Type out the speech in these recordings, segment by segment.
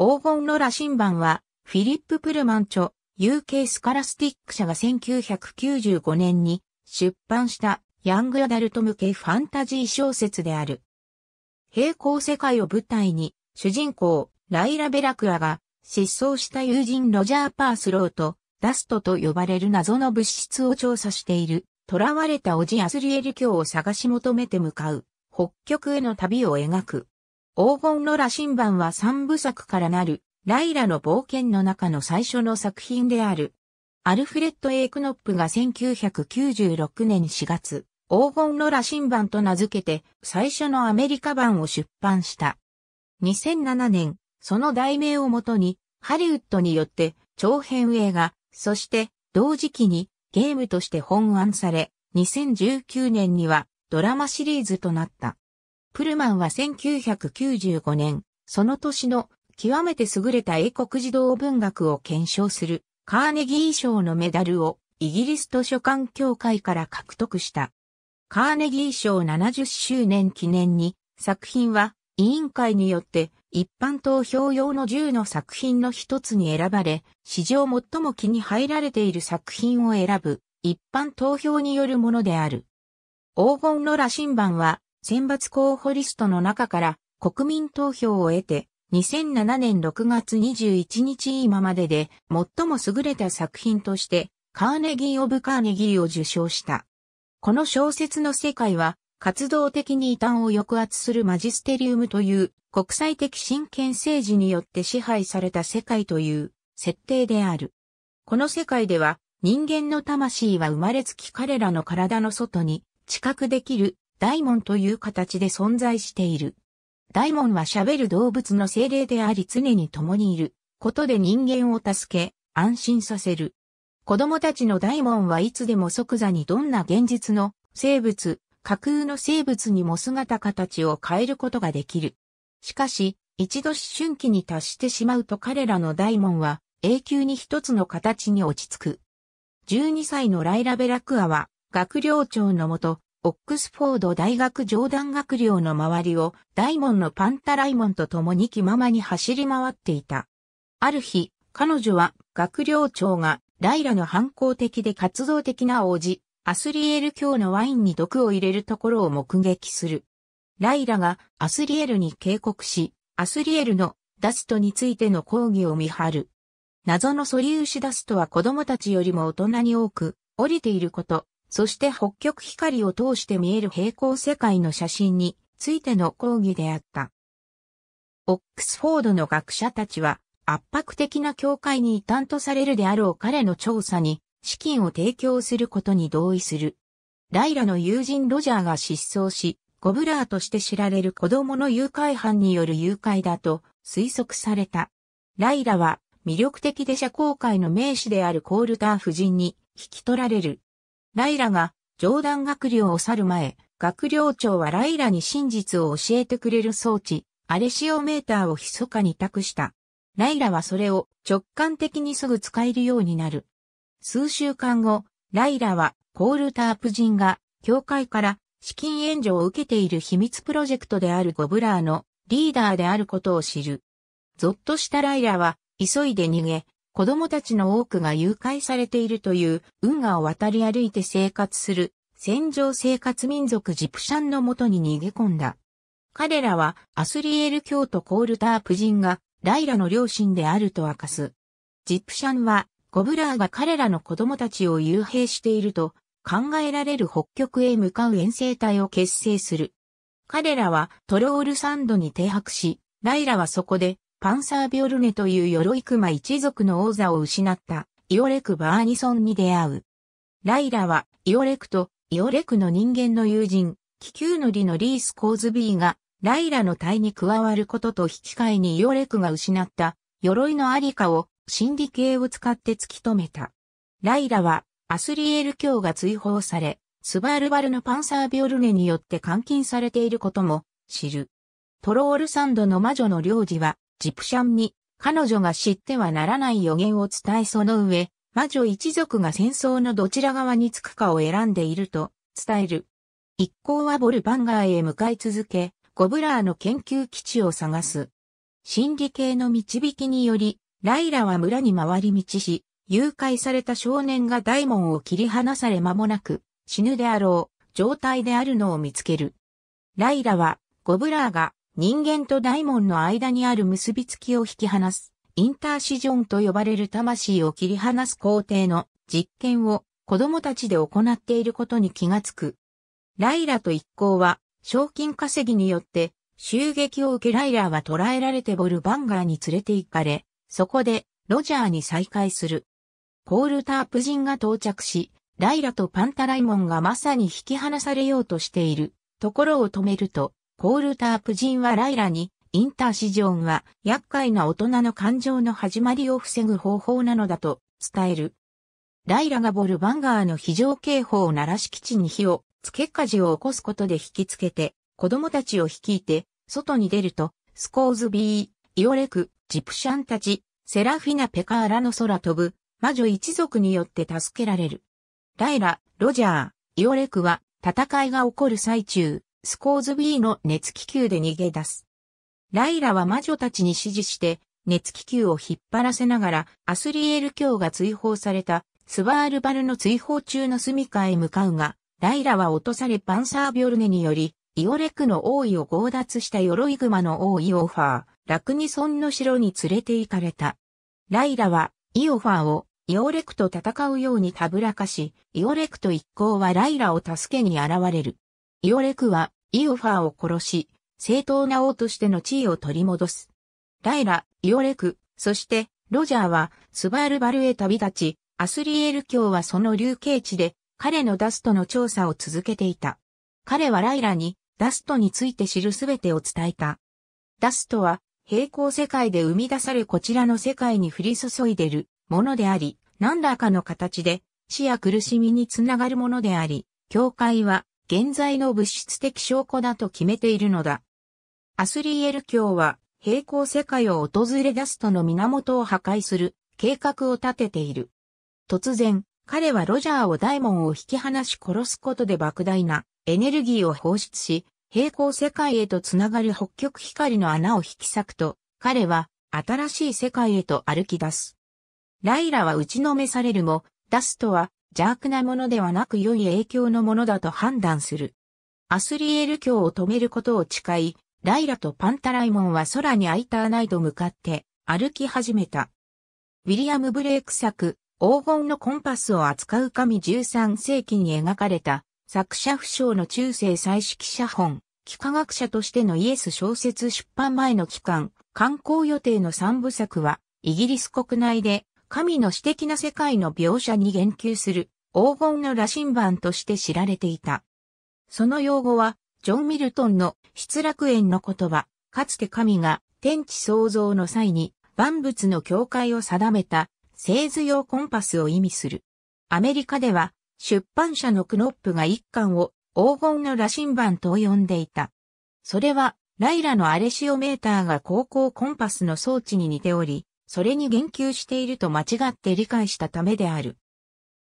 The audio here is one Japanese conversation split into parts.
黄金の羅針盤は、フィリップ・プルマン著、UK スカラスティック社が1995年に出版したヤングアダルト向けファンタジー小説である。平行世界を舞台に、主人公、ライラ・ベラクアが、失踪した友人ロジャー・パースローと、ダストと呼ばれる謎の物質を調査している、囚われたオジアスリエル教を探し求めて向かう、北極への旅を描く。黄金の羅針盤は三部作からなる、ライラの冒険の中の最初の作品である。アルフレッド・エイクノップが1996年4月、黄金の羅針盤と名付けて最初のアメリカ版を出版した。2007年、その題名をもとに、ハリウッドによって長編映画、そして同時期にゲームとして本案され、2019年にはドラマシリーズとなった。プルマンは1995年、その年の極めて優れた英国児童文学を検証するカーネギー賞のメダルをイギリス図書館協会から獲得した。カーネギー賞70周年記念に作品は委員会によって一般投票用の10の作品の一つに選ばれ、史上最も気に入られている作品を選ぶ一般投票によるものである。黄金の羅針盤は選抜候補リストの中から国民投票を得て、2007年6月21日今までで最も優れた作品としてカーネギー・オブ・カーネギーを受賞した。この小説の世界は活動的に異端を抑圧するマジステリウムという国際的真剣政治によって支配された世界という設定である。この世界では人間の魂は生まれつき彼らの体の外に知覚できる大門という形で存在している。大門は喋る動物の精霊であり常に共にいることで人間を助け、安心させる。子供たちの大門はいつでも即座にどんな現実の生物、架空の生物にも姿形を変えることができる。しかし、一度思春期に達してしまうと彼らの大門は永久に一つの形に落ち着く。12歳のライラ・ベラクアは学寮長のもと、オックスフォード大学上段学寮の周りを大門のパンタライモンと共に気ままに走り回っていた。ある日、彼女は学寮長がライラの反抗的で活動的な王子、アスリエル教のワインに毒を入れるところを目撃する。ライラがアスリエルに警告し、アスリエルのダストについての抗議を見張る。謎の素粒子ダストは子供たちよりも大人に多く、降りていること、そして北極光を通して見える平行世界の写真についての講義であった。オックスフォードの学者たちは圧迫的な境界に異端とされるであろう彼の調査に資金を提供することに同意する。ライラの友人ロジャーが失踪し、ゴブラーとして知られる子供の誘拐犯による誘拐だと推測された。ライラは魅力的で社交界の名士であるコールター夫人に引き取られる。ライラが上段学寮を去る前、学寮長はライラに真実を教えてくれる装置、アレシオメーターを密かに託した。ライラはそれを直感的にすぐ使えるようになる。数週間後、ライラはコールタープ人が教会から資金援助を受けている秘密プロジェクトであるゴブラーのリーダーであることを知る。ぞっとしたライラは急いで逃げ、子供たちの多くが誘拐されているという運河を渡り歩いて生活する戦場生活民族ジプシャンのもとに逃げ込んだ。彼らはアスリエル教徒コールタープ人がライラの両親であると明かす。ジプシャンはゴブラーが彼らの子供たちを幽閉していると考えられる北極へ向かう遠征隊を結成する。彼らはトロールサンドに停泊し、ライラはそこでパンサービョルネという鎧熊一族の王座を失ったイオレク・バーニソンに出会う。ライラはイオレクとイオレクの人間の友人、気球乗りのリース・コーズビーがライラの隊に加わることと引き換えにイオレクが失った鎧のありかを心理系を使って突き止めた。ライラはアスリエル教が追放され、スバルバルのパンサービョルネによって監禁されていることも知る。トロールサンドの魔女の領事はジプシャンに彼女が知ってはならない予言を伝えその上、魔女一族が戦争のどちら側につくかを選んでいると伝える。一行はボルバンガーへ向かい続け、ゴブラーの研究基地を探す。心理系の導きにより、ライラは村に回り道し、誘拐された少年が大門を切り離され間もなく、死ぬであろう、状態であるのを見つける。ライラは、ゴブラーが人間と大門の間にある結びつきを引き離す、インターシジョンと呼ばれる魂を切り離す工程の実験を子供たちで行っていることに気がつく。ライラと一行は、賞金稼ぎによって、襲撃を受けライラは捕らえられてボルバンガーに連れて行かれ、そこで、ロジャーに再会する。ポールタープ人が到着し、ライラとパンタライモンがまさに引き離されようとしているところを止めると、コール・タープ人はライラに、インターシジョンは厄介な大人の感情の始まりを防ぐ方法なのだと伝える。ライラがボルバンガーの非常警報を鳴らし基地に火をつけ火事を起こすことで引きつけて、子供たちを率いて、外に出ると、スコーズビー、イオレク、ジプシャンたち、セラフィナ・ペカーラの空飛ぶ、魔女一族によって助けられる。ライラ、ロジャー、イオレクは、戦いが起こる最中、スコーズビーの熱気球で逃げ出す。ライラは魔女たちに指示して、熱気球を引っ張らせながら、アスリエル卿が追放された、スワールバルの追放中の住処へ向かうが、ライラは落とされパンサービョルネにより、イオレクの王位を強奪した鎧熊の王イオファー、ラクニソンの城に連れて行かれた。ライラは、イオファーを、イオレクと戦うようにたぶらかし、イオレクと一行はライラを助けに現れる。イオレクは、イオファーを殺し、正当な王としての地位を取り戻す。ライラ、イオレク、そして、ロジャーは、スバールバルへ旅立ち、アスリエル教はその流刑地で、彼のダストの調査を続けていた。彼はライラに、ダストについて知るすべてを伝えた。ダストは、平行世界で生み出されこちらの世界に降り注いでるものであり、何らかの形で、死や苦しみにつながるものであり、教会は、現在の物質的証拠だと決めているのだ。アスリエル教は平行世界を訪れダストの源を破壊する計画を立てている。突然、彼はロジャーをダイモンを引き離し殺すことで莫大なエネルギーを放出し、平行世界へとつながる北極光の穴を引き裂くと、彼は新しい世界へと歩き出す。ライラは打ちのめされるも、ダストは邪悪なものではなく良い影響のものだと判断する。アスリエル教を止めることを誓い、ライラとパンタライモンは空に空いた穴へと向かって歩き始めた。ウィリアム・ブレイク作、黄金のコンパスを扱う神13世紀に描かれた、作者不詳の中世再指写者本、幾何学者としてのイエス小説出版前の期間、観光予定の三部作は、イギリス国内で神の詩的な世界の描写に言及する黄金の羅針盤として知られていた。その用語は、ジョン・ミルトンの失楽園の言葉、かつて神が天地創造の際に万物の境界を定めた製図用コンパスを意味する。アメリカでは出版社のクノップが一巻を黄金の羅針盤と呼んでいた。それはライラのアレシオメーターが高校コンパスの装置に似ており、それに言及していると間違って理解したためである。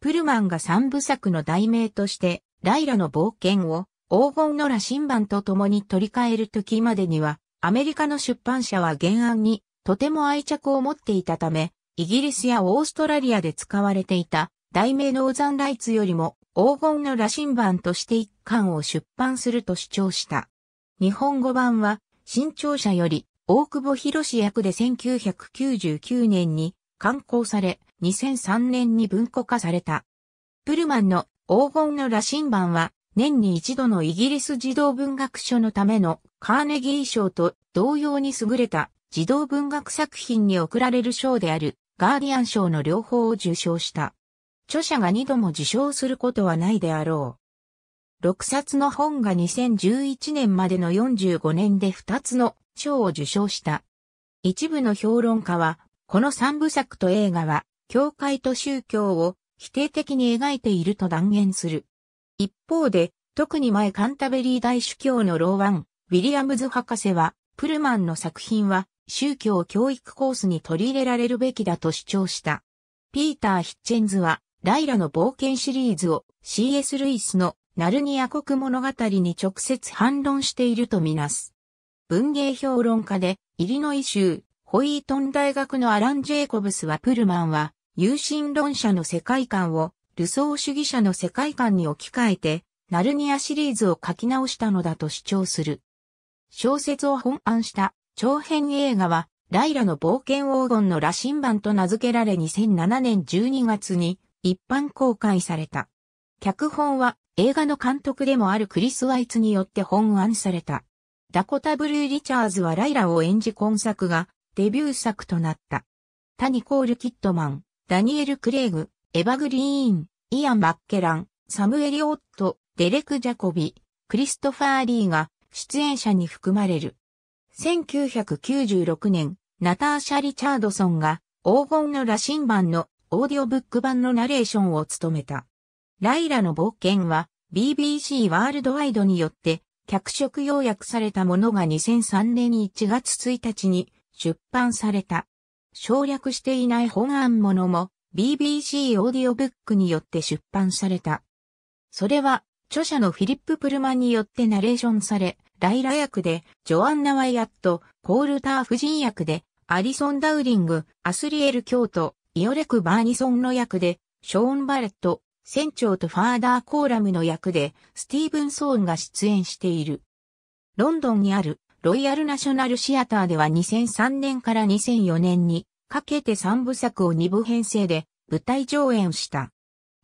プルマンが三部作の題名として、ライラの冒険を黄金の羅針盤と共に取り替える時までには、アメリカの出版社は原案にとても愛着を持っていたため、イギリスやオーストラリアで使われていた題名のオザンライツよりも黄金の羅針盤として一巻を出版すると主張した。日本語版は新潮社より大久保博士役で1999年に刊行され、2003年に文庫化された。プルマンの黄金の羅針盤は、年に一度のイギリス児童文学賞のためのカーネギー賞と同様に優れた児童文学作品に贈られる賞であるガーディアン賞の両方を受賞した。著者が二度も受賞することはないであろう。六冊の本が2011年までの45年で二つの賞を受賞した。一部の評論家は、この三部作と映画は、教会と宗教を否定的に描いていると断言する。一方で、特に前カンタベリー大主教のローワン、ウィリアムズ博士は、プルマンの作品は宗教教育コースに取り入れられるべきだと主張した。ピーター・ヒッチェンズは、ライラの冒険シリーズを CS・ ルイスのナルニア国物語に直接反論しているとみなす。文芸評論家で、イリノイ州、ホイートン大学のアラン・ジェイコブスはプルマンは、有心論者の世界観を、ルソー主義者の世界観に置き換えて、ナルニアシリーズを書き直したのだと主張する。小説を本案した長編映画は、ライラの冒険黄金の羅針盤と名付けられ2007年12月に一般公開された。脚本は映画の監督でもあるクリス・ワイツによって本案された。ダコタ・ブルー・リチャーズはライラを演じ今作がデビュー作となった。タニコール・キットマン、ダニエル・クレイグ、エヴァ・グリーン、イアン・マッケラン、サムエリ・オット、デレク・ジャコビ、クリストファー・リーが出演者に含まれる。1996年、ナターシャ・リチャードソンが黄金の羅針盤のオーディオブック版のナレーションを務めた。ライラの冒険は BBC ワールドワイドによって脚色要約されたものが2003年1月1日に出版された。省略していない本案ものも BBC オーディオブックによって出版された。それは著者のフィリップ・プルマンによってナレーションされ、ライラ役でジョアンナ・ワイヤット、コールター夫人役でアリソン・ダウリング、アスリエル・京都、イオレク・バーニソンの役でショーン・バレット、船長とファーダーコーラムの役で、スティーブン・ソーンが出演している。ロンドンにあるロイヤルナショナルシアターでは2003年から2004年にかけて3部作を2部編成で舞台上演した。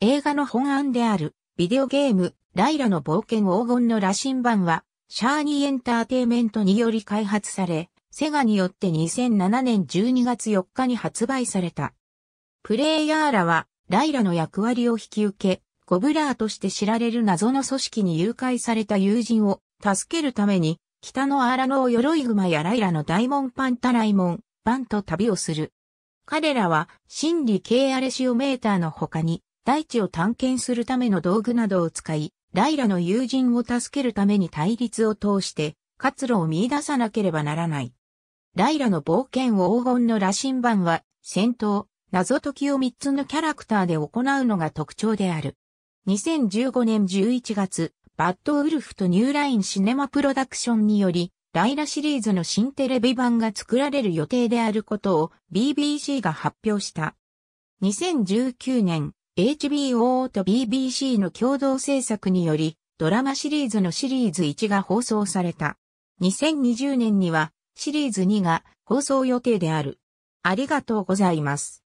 映画の本案であるビデオゲームライラの冒険黄金の羅針盤はシャーニーエンターテイメントにより開発され、セガによって2007年12月4日に発売された。プレイヤーらはライラの役割を引き受け、ゴブラーとして知られる謎の組織に誘拐された友人を助けるために、北のアーラ鎧熊やライラの大門パンタライモン、パンと旅をする。彼らは心理系アレシオメーターの他に、大地を探検するための道具などを使い、ライラの友人を助けるために対立を通して、活路を見出さなければならない。ライラの冒険を黄金の羅針盤は、戦闘、謎解きを3つのキャラクターで行うのが特徴である。2015年11月、バッドウルフとニューラインシネマプロダクションにより、ライラシリーズの新テレビ版が作られる予定であることを BBC が発表した。2019年、HBO と BBC の共同制作により、ドラマシリーズのシリーズ1が放送された。2020年には、シリーズ2が放送予定である。ありがとうございます。